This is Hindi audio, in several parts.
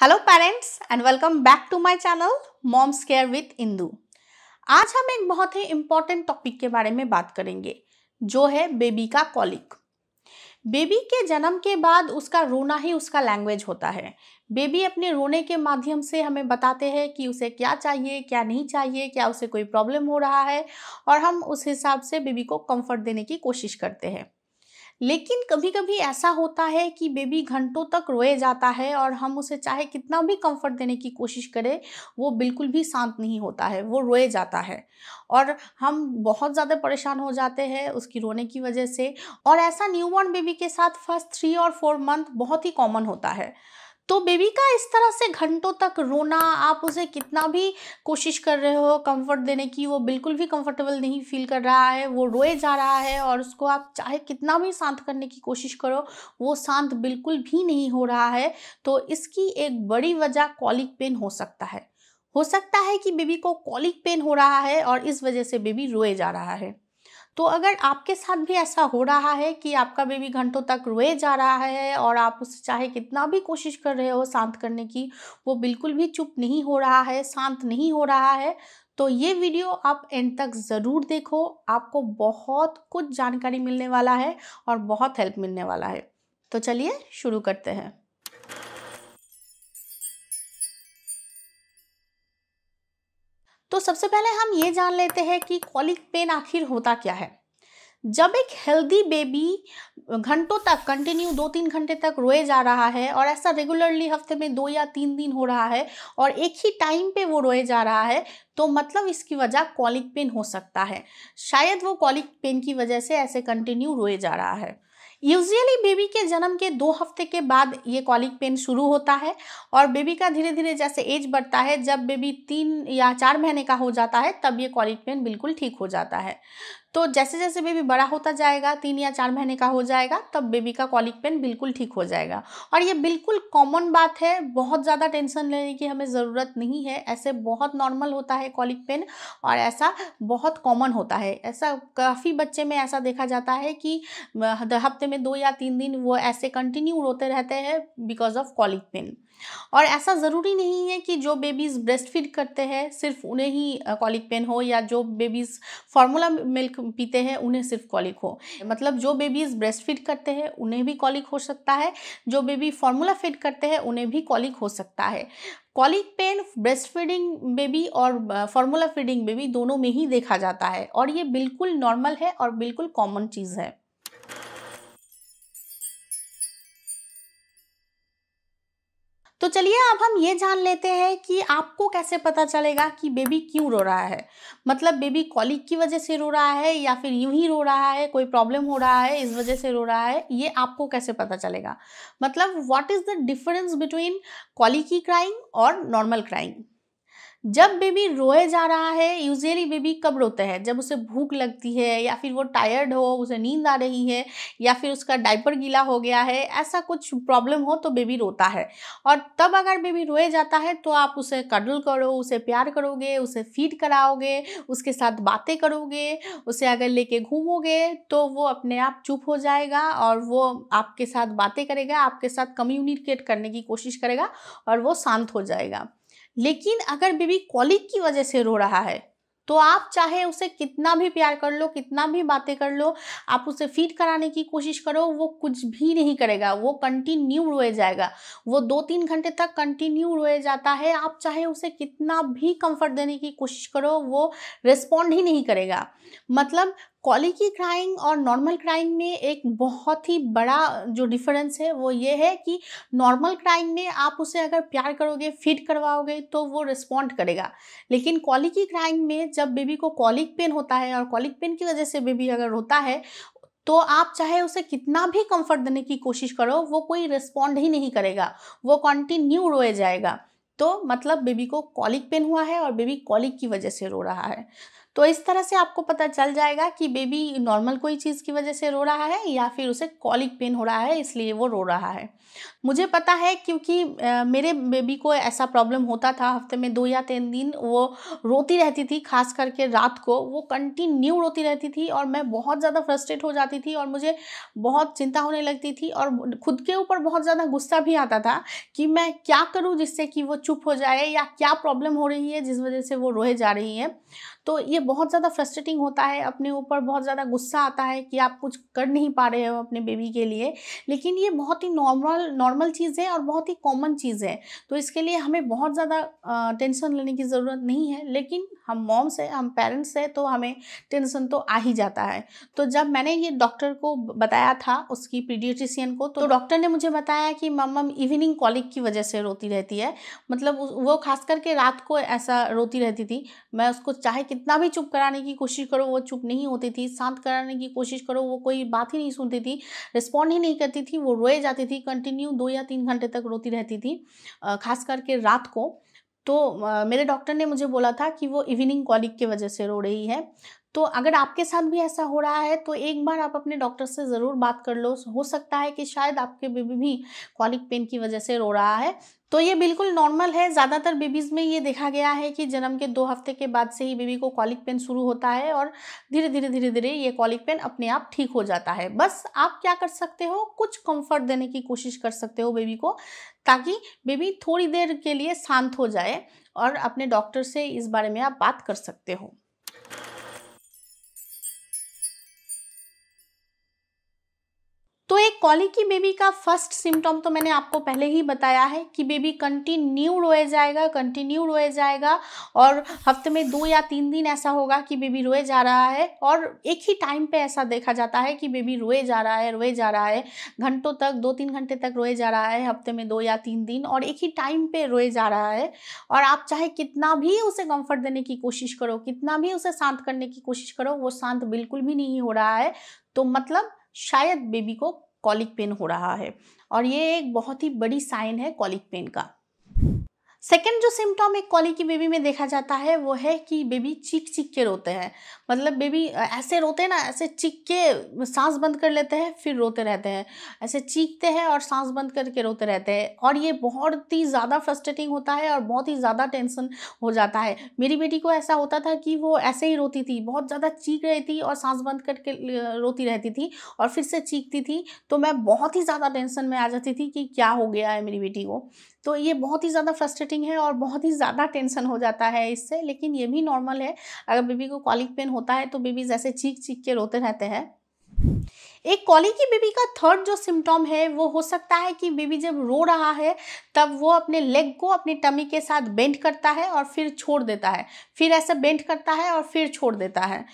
hello parents and welcome back to my channel moms care with Indu आज हम एक बहुत ही इम्पॉर्टेंट टॉपिक के बारे में बात करेंगे जो है बेबी का कॉलिक बेबी के जन्म के बाद उसका रोना ही उसका लैंग्वेज होता है बेबी अपने रोने के माध्यम से हमें बताते हैं कि उसे क्या चाहिए क्या नहीं चाहिए क्या उसे कोई प्रॉब्लम हो रहा है और हम उस हिसाब से बेबी को कम्फर्ट देने की कोशिश करते हैं लेकिन कभी कभी ऐसा होता है कि बेबी घंटों तक रोए जाता है और हम उसे चाहे कितना भी कंफर्ट देने की कोशिश करें वो बिल्कुल भी शांत नहीं होता है वो रोए जाता है और हम बहुत ज़्यादा परेशान हो जाते हैं उसकी रोने की वजह से और ऐसा न्यूबॉर्न बेबी के साथ फर्स्ट थ्री और फोर मंथ बहुत ही कॉमन होता है तो बेबी का इस तरह से घंटों तक रोना आप उसे कितना भी कोशिश कर रहे हो कंफर्ट देने की वो बिल्कुल भी कंफर्टेबल नहीं फील कर रहा है वो रोए जा रहा है और उसको आप चाहे कितना भी शांत करने की कोशिश करो वो शांत बिल्कुल भी नहीं हो रहा है तो इसकी एक बड़ी वजह कॉलिक पेन हो सकता है हो सकता है कि बेबी को कॉलिक पेन हो रहा है और इस वजह से बेबी रोए जा रहा है तो अगर आपके साथ भी ऐसा हो रहा है कि आपका बेबी घंटों तक रोए जा रहा है और आप उसे चाहे कितना भी कोशिश कर रहे हो शांत करने की वो बिल्कुल भी चुप नहीं हो रहा है शांत नहीं हो रहा है तो ये वीडियो आप एंड तक ज़रूर देखो आपको बहुत कुछ जानकारी मिलने वाला है और बहुत हेल्प मिलने वाला है तो चलिए शुरू करते हैं तो सबसे पहले हम ये जान लेते हैं कि कॉलिक पेन आखिर होता क्या है जब एक हेल्दी बेबी घंटों तक कंटिन्यू दो तीन घंटे तक रोए जा रहा है और ऐसा रेगुलरली हफ्ते में दो या तीन दिन हो रहा है और एक ही टाइम पे वो रोए जा रहा है तो मतलब इसकी वजह कॉलिक पेन हो सकता है शायद वो कॉलिक पेन की वजह से ऐसे कंटिन्यू रोए जा रहा है यूजली बेबी के जन्म के दो हफ्ते के बाद ये कॉलिक पेन शुरू होता है और बेबी का धीरे धीरे जैसे एज बढ़ता है जब बेबी तीन या चार महीने का हो जाता है तब ये कॉलिक पेन बिल्कुल ठीक हो जाता है तो जैसे जैसे बेबी बड़ा होता जाएगा तीन या चार महीने का हो जाएगा तब बेबी का कॉलिक पेन बिल्कुल ठीक हो जाएगा और ये बिल्कुल कॉमन बात है बहुत ज़्यादा टेंशन लेने की हमें ज़रूरत नहीं है ऐसे बहुत नॉर्मल होता है कॉलिक पेन और ऐसा बहुत कॉमन होता है ऐसा काफ़ी बच्चे में ऐसा देखा जाता है कि हफ्ते में दो या तीन दिन वो ऐसे कंटिन्यू रोते रहते हैं बिकॉज ऑफ कॉलिक पेन और ऐसा ज़रूरी नहीं है कि जो बेबीज़ ब्रेस्ट फीड करते हैं सिर्फ उन्हें ही कॉलिक पेन हो या जो बेबीज़ फार्मूला मिल्क पीते हैं उन्हें सिर्फ कॉलिक हो मतलब जो बेबीज़ ब्रेस्ट फीड करते हैं उन्हें भी कॉलिक हो सकता है जो बेबी फार्मूला फीड करते हैं उन्हें भी कॉलिक हो सकता है colic pain breast feeding baby और फार्मूला फीडिंग बेबी दोनों में ही देखा जाता है और ये बिल्कुल नॉर्मल है और बिल्कुल कॉमन चीज़ है तो चलिए अब हम ये जान लेते हैं कि आपको कैसे पता चलेगा कि बेबी क्यों रो रहा है मतलब बेबी कॉलिक की वजह से रो रहा है या फिर यूं ही रो रहा है कोई प्रॉब्लम हो रहा है इस वजह से रो रहा है ये आपको कैसे पता चलेगा मतलब what is the difference between colicky crying और नॉर्मल क्राइंग जब बेबी रोए जा रहा है यूजली बेबी कब रोता है जब उसे भूख लगती है या फिर वो टायर्ड हो उसे नींद आ रही है या फिर उसका डाइपर गीला हो गया है ऐसा कुछ प्रॉब्लम हो तो बेबी रोता है और तब अगर बेबी रोए जाता है तो आप उसे कडल करो उसे प्यार करोगे उसे फीड कराओगे उसके साथ बातें करोगे उसे अगर लेके घूमोगे तो वो अपने आप चुप हो जाएगा और वो आपके साथ बातें करेगा आपके साथ कम्युनिकेट करने की कोशिश करेगा और वो शांत हो जाएगा लेकिन अगर बीबी कॉलिक की वजह से रो रहा है तो आप चाहे उसे कितना भी प्यार कर लो कितना भी बातें कर लो आप उसे फीड कराने की कोशिश करो वो कुछ भी नहीं करेगा वो कंटिन्यू रोए जाएगा वो दो तीन घंटे तक कंटिन्यू रोए जाता है आप चाहे उसे कितना भी कंफर्ट देने की कोशिश करो वो रिस्पॉन्ड ही नहीं करेगा मतलब कॉलिकी क्राइंग और नॉर्मल क्राइंग में एक बहुत ही बड़ा जो डिफरेंस है वो ये है कि नॉर्मल क्राइंग में आप उसे अगर प्यार करोगे फिट करवाओगे तो वो रिस्पॉन्ड करेगा लेकिन कॉलिकी क्राइंग में जब बेबी को कॉलिक पेन होता है और कॉलिक पेन की वजह से बेबी अगर रोता है तो आप चाहे उसे कितना भी कंफर्ट देने की कोशिश करो वो कोई रिस्पॉन्ड ही नहीं करेगा वो कंटिन्यू रोए जाएगा तो मतलब बेबी को कॉलिक पेन हुआ है और बेबी कॉलिक की वजह से रो रहा है तो इस तरह से आपको पता चल जाएगा कि बेबी नॉर्मल कोई चीज़ की वजह से रो रहा है या फिर उसे कॉलिक पेन हो रहा है इसलिए वो रो रहा है मुझे पता है क्योंकि मेरे बेबी को ऐसा प्रॉब्लम होता था हफ्ते में दो या तीन दिन वो रोती रहती थी खास करके रात को वो कंटिन्यू रोती रहती थी और मैं बहुत ज़्यादा फ्रस्ट्रेट हो जाती थी और मुझे बहुत चिंता होने लगती थी और खुद के ऊपर बहुत ज़्यादा गुस्सा भी आता था कि मैं क्या करूँ जिससे कि वो चुप हो जाए या क्या प्रॉब्लम हो रही है जिस वजह से वो रोए जा रही है तो ये बहुत ज़्यादा फ्रस्ट्रेटिंग होता है अपने ऊपर बहुत ज़्यादा गुस्सा आता है कि आप कुछ कर नहीं पा रहे हो अपने बेबी के लिए लेकिन ये बहुत ही नॉर्मल नॉर्मल चीज़ है और बहुत ही कॉमन चीज़ है तो इसके लिए हमें बहुत ज़्यादा टेंशन लेने की ज़रूरत नहीं है लेकिन हम मॉम्स से हम पेरेंट्स से तो हमें टेंशन तो आ ही जाता है तो जब मैंने ये डॉक्टर को बताया था उसकी पीडियट्रिशियन को तो डॉक्टर ने मुझे बताया कि मम्म इवनिंग कॉलिक की वजह से रोती रहती है मतलब वो खास करके रात को ऐसा रोती रहती थी मैं उसको चाहे कितना भी चुप कराने की कोशिश करो वो चुप नहीं होती थी शांत कराने की कोशिश करो वो कोई बात ही नहीं सुनती थी रिस्पॉन्ड ही नहीं करती थी वो रोए जाती थी कंटिन्यू दो या तीन घंटे तक रोती रहती थी खास करके रात को तो मेरे डॉक्टर ने मुझे बोला था कि वो इवनिंग कॉलिक की वजह से रो रही है तो अगर आपके साथ भी ऐसा हो रहा है तो एक बार आप अपने डॉक्टर से ज़रूर बात कर लो हो सकता है कि शायद आपके बेबी भी कॉलिक पेन की वजह से रो रहा है तो ये बिल्कुल नॉर्मल है ज़्यादातर बेबीज़ में ये देखा गया है कि जन्म के दो हफ्ते के बाद से ही बेबी को कॉलिक पेन शुरू होता है और धीरे धीरे धीरे धीरे ये कॉलिक पेन अपने आप ठीक हो जाता है बस आप क्या कर सकते हो कुछ कंफर्ट देने की कोशिश कर सकते हो बेबी को ताकि बेबी थोड़ी देर के लिए शांत हो जाए और अपने डॉक्टर से इस बारे में आप बात कर सकते हो कॉलिकी बेबी का फर्स्ट सिम्टम तो मैंने आपको पहले ही बताया है कि बेबी कंटिन्यू रोए जाएगा कंटिन्यू रोए जाएगा और हफ्ते में दो या तीन दिन ऐसा होगा कि बेबी रोए जा रहा है और एक ही टाइम पे ऐसा देखा जाता है कि बेबी रोए जा रहा है रोए जा रहा है घंटों तक दो तीन घंटे तक रोए जा रहा है हफ्ते में दो या तीन दिन और एक ही टाइम पर रोए जा रहा है और आप चाहे कितना भी उसे कम्फर्ट देने की कोशिश करो कितना भी उसे शांत करने की कोशिश करो वो शांत बिल्कुल भी नहीं हो रहा है तो मतलब शायद बेबी को कॉलिक पेन हो रहा है और ये एक बहुत ही बड़ी साइन है कॉलिक पेन का सेकेंड जो सिम्टॉम एक कॉली की बेबी में देखा जाता है वो है कि बेबी चीख चीख के रोते हैं मतलब बेबी ऐसे रोते हैं ना ऐसे चीख के सांस बंद कर लेते हैं फिर रोते रहते हैं ऐसे चीखते हैं और सांस बंद करके रोते रहते हैं और ये बहुत ही ज़्यादा फ्रस्ट्रेटिंग होता है और बहुत ही ज़्यादा टेंशन हो जाता है मेरी बेटी को ऐसा होता था कि वो ऐसे ही रोती थी बहुत ज़्यादा चीख रही थी और सांस बंद करके रोती रहती थी और फिर से चीखती थी तो मैं बहुत ही ज़्यादा टेंशन में आ जाती थी कि क्या हो गया है मेरी बेटी को तो ये बहुत ही ज़्यादा फ्रस्ट्रेटिंग है और बहुत ही ज़्यादा टेंशन हो जाता है इससे लेकिन ये भी नॉर्मल है अगर बेबी को कॉलिक पेन होता है तो बेबी जैसे चीख चीख के रोते रहते हैं एक कॉली की बेबी का थर्ड जो सिम्टम है वो हो सकता है कि बेबी जब रो रहा है तब वो अपने लेग को अपनी टमी के साथ बेंड करता है और फिर छोड़ देता है फिर ऐसे बेंड करता है और फिर छोड़ देता है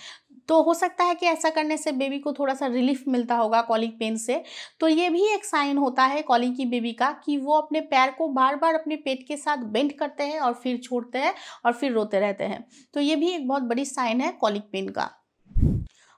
तो हो सकता है कि ऐसा करने से बेबी को थोड़ा सा रिलीफ मिलता होगा कॉलिक पेन से तो ये भी एक साइन होता है कॉलिक की बेबी का कि वो अपने पैर को बार बार अपने पेट के साथ बेंड करते हैं और फिर छोड़ते हैं और फिर रोते रहते हैं तो ये भी एक बहुत बड़ी साइन है कॉलिक पेन का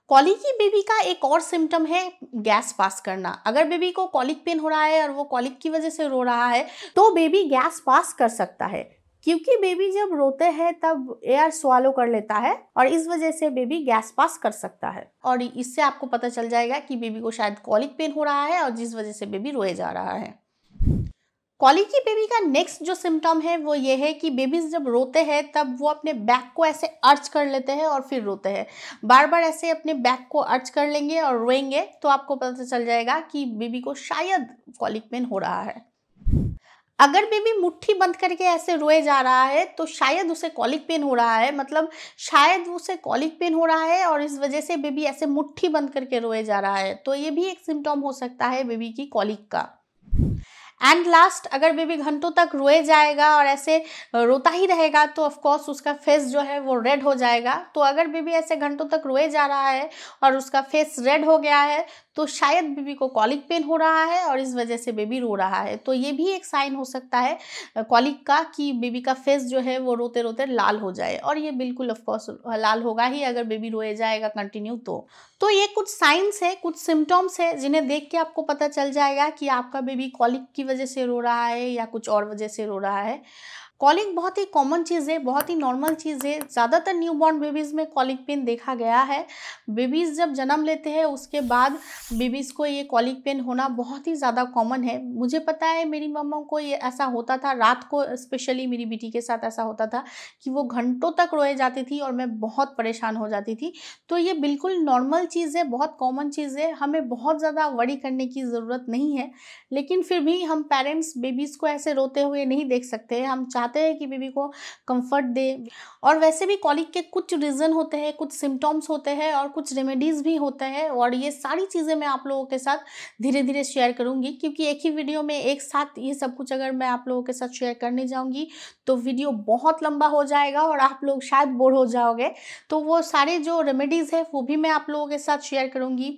कॉलिक की बेबी का एक और सिम्टम है गैस पास करना अगर बेबी को कॉलिक पेन हो रहा है और वो कॉलिक की वजह से रो रहा है तो बेबी गैस पास कर सकता है क्योंकि बेबी जब रोते हैं तब एयर स्वालो कर लेता है और इस वजह से बेबी गैस पास कर सकता है और इससे आपको पता चल जाएगा कि बेबी को शायद कॉलिक पेन हो रहा है और जिस वजह से बेबी रोए जा रहा है कॉलिक की बेबी का नेक्स्ट जो सिम्टम है वो ये है कि बेबीज जब रोते हैं तब वो अपने बैक को ऐसे अर्च कर लेते हैं और फिर रोते हैं बार बार ऐसे अपने बैक को अर्च कर लेंगे और रोएंगे तो आपको पता चल जाएगा कि बेबी को शायद कॉलिक पेन हो रहा है अगर बेबी मुट्ठी बंद करके ऐसे रोए जा रहा है तो शायद उसे कॉलिक पेन हो रहा है मतलब शायद उसे कॉलिक पेन हो रहा है और इस वजह से बेबी ऐसे मुट्ठी बंद करके रोए जा रहा है तो ये भी एक सिम्टम हो सकता है बेबी की कॉलिक का एंड लास्ट अगर बेबी घंटों तक रोए जाएगा और ऐसे रोता ही रहेगा तो ऑफकोर्स उसका फेस जो है वो रेड हो जाएगा तो अगर बेबी ऐसे घंटों तक रोए जा रहा है और उसका फेस रेड हो गया है तो शायद बेबी को कॉलिक पेन हो रहा है और इस वजह से बेबी रो रहा है तो ये भी एक साइन हो सकता है कॉलिक का कि बेबी का फेस जो है वो रोते रोते लाल हो जाए और ये बिल्कुल ऑफकोर्स लाल होगा ही अगर बेबी रोए जाएगा कंटिन्यू तो तो ये कुछ साइंस है कुछ सिम्टम्स है जिन्हें देख के आपको पता चल जाएगा कि आपका बेबी कॉलिक की वजह से रो रहा है या कुछ और वजह से रो रहा है कॉलिंग बहुत ही कॉमन चीज़ है बहुत ही नॉर्मल चीज़ है ज़्यादातर न्यू बॉर्न बेबीज़ में कॉलिक पेन देखा गया है बेबीज़ जब जन्म लेते हैं उसके बाद बेबीज़ को ये कॉलिक पेन होना बहुत ही ज़्यादा कॉमन है मुझे पता है मेरी मम्मा को ये ऐसा होता था रात को स्पेशली मेरी बेटी के साथ ऐसा होता था कि वो घंटों तक रोए जाती थी और मैं बहुत परेशान हो जाती थी तो ये बिल्कुल नॉर्मल चीज़ है बहुत कॉमन चीज़ है हमें बहुत ज़्यादा वरी करने की ज़रूरत नहीं है लेकिन फिर भी हम पेरेंट्स बेबीज़ को ऐसे रोते हुए नहीं देख सकते हम चाहते चाहते हैं कि बेबी को कंफर्ट दे और वैसे भी कॉलिक के कुछ रीज़न होते हैं कुछ सिम्टम्स होते हैं और कुछ रेमेडीज़ भी होते हैं और ये सारी चीज़ें मैं आप लोगों के साथ धीरे धीरे शेयर करूँगी क्योंकि एक ही वीडियो में एक साथ ये सब कुछ अगर मैं आप लोगों के साथ शेयर करने जाऊँगी तो वीडियो बहुत लंबा हो जाएगा और आप लोग शायद बोर हो जाओगे तो वो सारे जो रेमेडीज़ है वो भी मैं आप लोगों के साथ शेयर करूँगी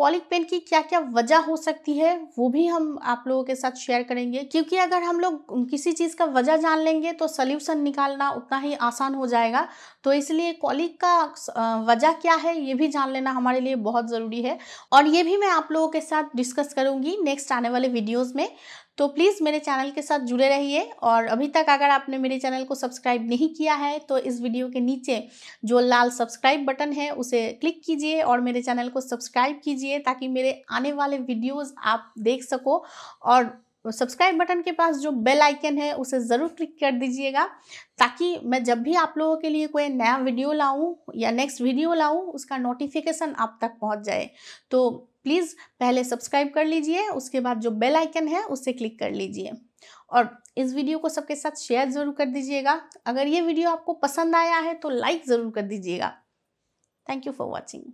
कॉलिक पेन की क्या क्या वजह हो सकती है वो भी हम आप लोगों के साथ शेयर करेंगे क्योंकि अगर हम लोग किसी चीज़ का वजह जान लेंगे तो सल्यूशन निकालना उतना ही आसान हो जाएगा तो इसलिए कॉलिक का वजह क्या है ये भी जान लेना हमारे लिए बहुत ज़रूरी है और ये भी मैं आप लोगों के साथ डिस्कस करूँगी नेक्स्ट आने वाले वीडियोज़ में तो प्लीज़ मेरे चैनल के साथ जुड़े रहिए और अभी तक अगर आपने मेरे चैनल को सब्सक्राइब नहीं किया है तो इस वीडियो के नीचे जो लाल सब्सक्राइब बटन है उसे क्लिक कीजिए और मेरे चैनल को सब्सक्राइब कीजिए ताकि मेरे आने वाले वीडियोज़ आप देख सको और सब्सक्राइब बटन के पास जो बेल आइकन है उसे ज़रूर क्लिक कर दीजिएगा ताकि मैं जब भी आप लोगों के लिए कोई नया वीडियो लाऊं या नेक्स्ट वीडियो लाऊं उसका नोटिफिकेशन आप तक पहुंच जाए तो प्लीज़ पहले सब्सक्राइब कर लीजिए उसके बाद जो बेल आइकन है उससे क्लिक कर लीजिए और इस वीडियो को सबके साथ शेयर ज़रूर कर दीजिएगा अगर ये वीडियो आपको पसंद आया है तो लाइक ज़रूर कर दीजिएगा थैंक यू फॉर वॉचिंग